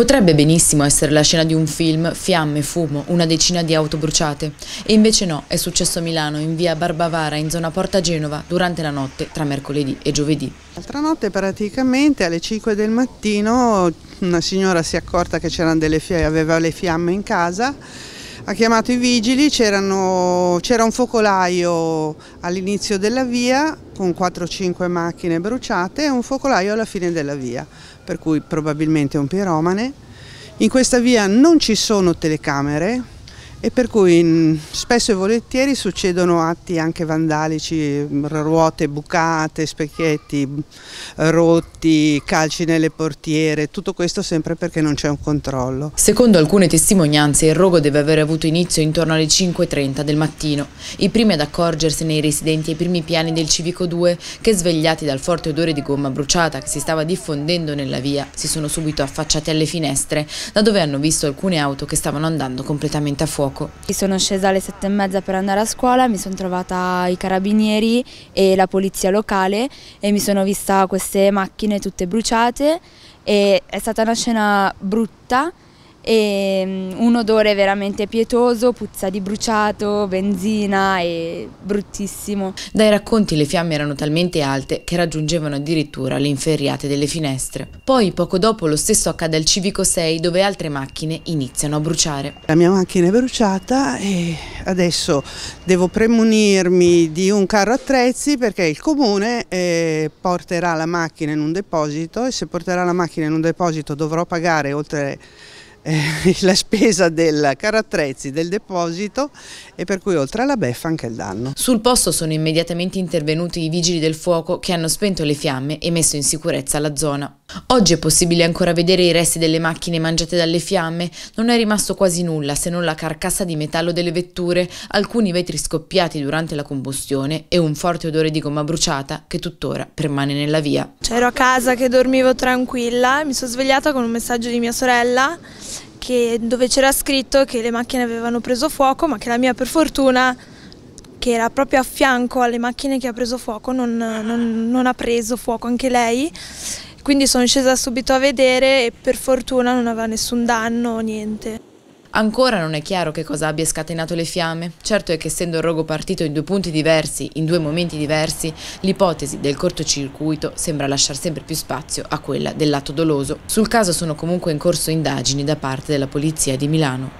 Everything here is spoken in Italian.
Potrebbe benissimo essere la scena di un film, fiamme, fumo, una decina di auto bruciate. E invece no, è successo a Milano, in via Barbavara, in zona Porta Genova, durante la notte tra mercoledì e giovedì. L'altra notte praticamente alle 5 del mattino una signora si è accorta che c'erano delle aveva le fiamme in casa ha chiamato i vigili, c'era un focolaio all'inizio della via con 4-5 macchine bruciate e un focolaio alla fine della via, per cui probabilmente un piromane. In questa via non ci sono telecamere, e per cui mm, spesso e volentieri succedono atti anche vandalici, mm, ruote bucate, specchietti mm, rotti, calci nelle portiere, tutto questo sempre perché non c'è un controllo. Secondo alcune testimonianze il rogo deve aver avuto inizio intorno alle 5.30 del mattino. I primi ad accorgersene i residenti ai primi piani del Civico 2 che svegliati dal forte odore di gomma bruciata che si stava diffondendo nella via si sono subito affacciati alle finestre da dove hanno visto alcune auto che stavano andando completamente a fuoco fuoco. Sono scesa alle sette e mezza per andare a scuola, mi sono trovata i carabinieri e la polizia locale e mi sono vista queste macchine tutte bruciate e è stata una scena brutta e mm, un odore veramente pietoso, puzza di bruciato, benzina e bruttissimo. Dai racconti le fiamme erano talmente alte che raggiungevano addirittura le inferriate delle finestre. Poi poco dopo lo stesso accade al Civico 6 dove altre macchine iniziano a bruciare. La mia macchina è bruciata e adesso devo premunirmi di un carro attrezzi perché il comune eh, porterà la macchina in un deposito e se porterà la macchina in un deposito dovrò pagare oltre eh, la spesa del carattrezzi del deposito e per cui oltre alla beffa anche il danno. Sul posto sono immediatamente intervenuti i vigili del fuoco che hanno spento le fiamme e messo in sicurezza la zona. Oggi è possibile ancora vedere i resti delle macchine mangiate dalle fiamme, non è rimasto quasi nulla se non la carcassa di metallo delle vetture, alcuni vetri scoppiati durante la combustione e un forte odore di gomma bruciata che tuttora permane nella via. C'ero a casa che dormivo tranquilla, mi sono svegliata con un messaggio di mia sorella che, dove c'era scritto che le macchine avevano preso fuoco ma che la mia per fortuna che era proprio a fianco alle macchine che ha preso fuoco, non, non, non ha preso fuoco anche lei quindi sono scesa subito a vedere e per fortuna non aveva nessun danno o niente. Ancora non è chiaro che cosa abbia scatenato le fiamme. Certo è che essendo il rogo partito in due punti diversi, in due momenti diversi, l'ipotesi del cortocircuito sembra lasciare sempre più spazio a quella del lato doloso. Sul caso sono comunque in corso indagini da parte della Polizia di Milano.